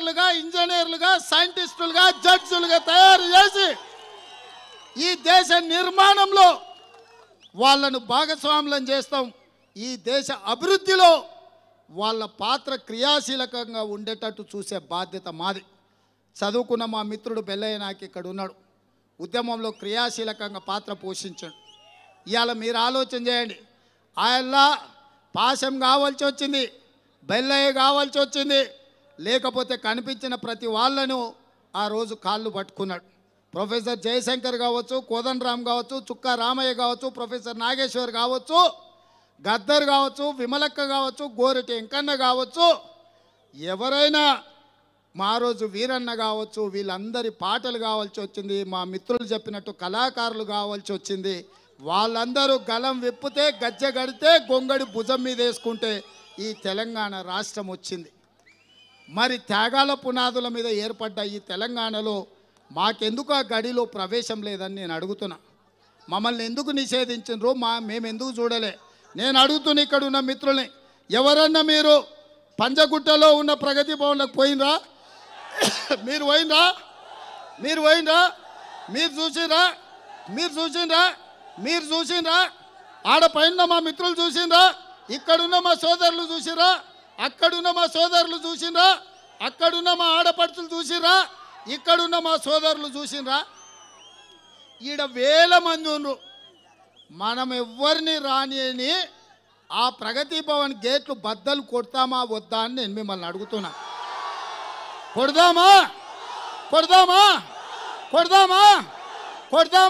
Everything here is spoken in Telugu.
డాక్టర్లుగా ఇంజనీర్లుగా సైంటిస్టులుగా జడ్జులుగా తయారు చేసి ఈ దేశ నిర్మాణంలో వాళ్ళను భాగస్వాములను చేస్తాం ఈ దేశ అభివృద్ధిలో వాళ్ళ పాత్ర క్రియాశీలకంగా ఉండేటట్టు చూసే బాధ్యత మాది చదువుకున్న మా మిత్రుడు బెల్లయ్య నాకు ఇక్కడ ఉన్నాడు ఉద్యమంలో క్రియాశీలకంగా పాత్ర పోషించాడు ఇవాళ మీరు ఆలోచన చేయండి ఆయల్లా పాశం కావాల్సి వచ్చింది బెల్లయ్య కావాల్సి వచ్చింది లేకపోతే కనిపించిన ప్రతి వాళ్ళను ఆ రోజు కాళ్ళు పట్టుకున్నాడు ప్రొఫెసర్ జయశంకర్ కావచ్చు కోదండరామ్ కావచ్చు చుక్క రామయ్య కావచ్చు ప్రొఫెసర్ నాగేశ్వర్ కావచ్చు గద్దర్ కావచ్చు విమలక్క కావచ్చు గోరటి ఎంకన్న కావచ్చు ఎవరైనా మా రోజు వీరన్న కావచ్చు వీళ్ళందరి పాటలు కావాల్సి వచ్చింది మా మిత్రులు చెప్పినట్టు కళాకారులు కావాల్సి వచ్చింది వాళ్ళందరూ గలం విప్పితే గజ్జ గడితే గొంగడి భుజం మీద వేసుకుంటే ఈ తెలంగాణ రాష్ట్రం వచ్చింది మరి త్యాగాల పునాదుల మీద ఏర్పడ్డ ఈ తెలంగాణలో మాకెందుకు ఆ గడిలో ప్రవేశం లేదని నేను అడుగుతున్నా మమ్మల్ని ఎందుకు నిషేధించినరు మా మేము ఎందుకు చూడలే నేను అడుగుతున్నా ఇక్కడ ఉన్న మిత్రుల్ని ఎవరన్నా మీరు పంజగుట్టలో ఉన్న ప్రగతి భవన్లకు పోయినరా మీరు పోయినరా మీరు పోయినరా మీరు చూసిరా మీరు చూసిరా మీరు చూసిరా ఆడ పైన మా మిత్రులు చూసిరా ఇక్కడున్న మా సోదరులు చూసిరా అక్కడున్న మా సోదరులు చూసినరా అక్కడున్న మా ఆడపడుచులు చూసినరా ఇక్కడున్న మా సోదరులు చూసినరా ఈడ వేల మంది ఉన్నారు మనం ఎవరిని రానియని ఆ ప్రగతి భవన్ గేట్లు బద్దలు కొడతామా వద్దా అని నేను మిమ్మల్ని అడుగుతున్నా కొడదామా కొడదామా కొడదామా కొడదామా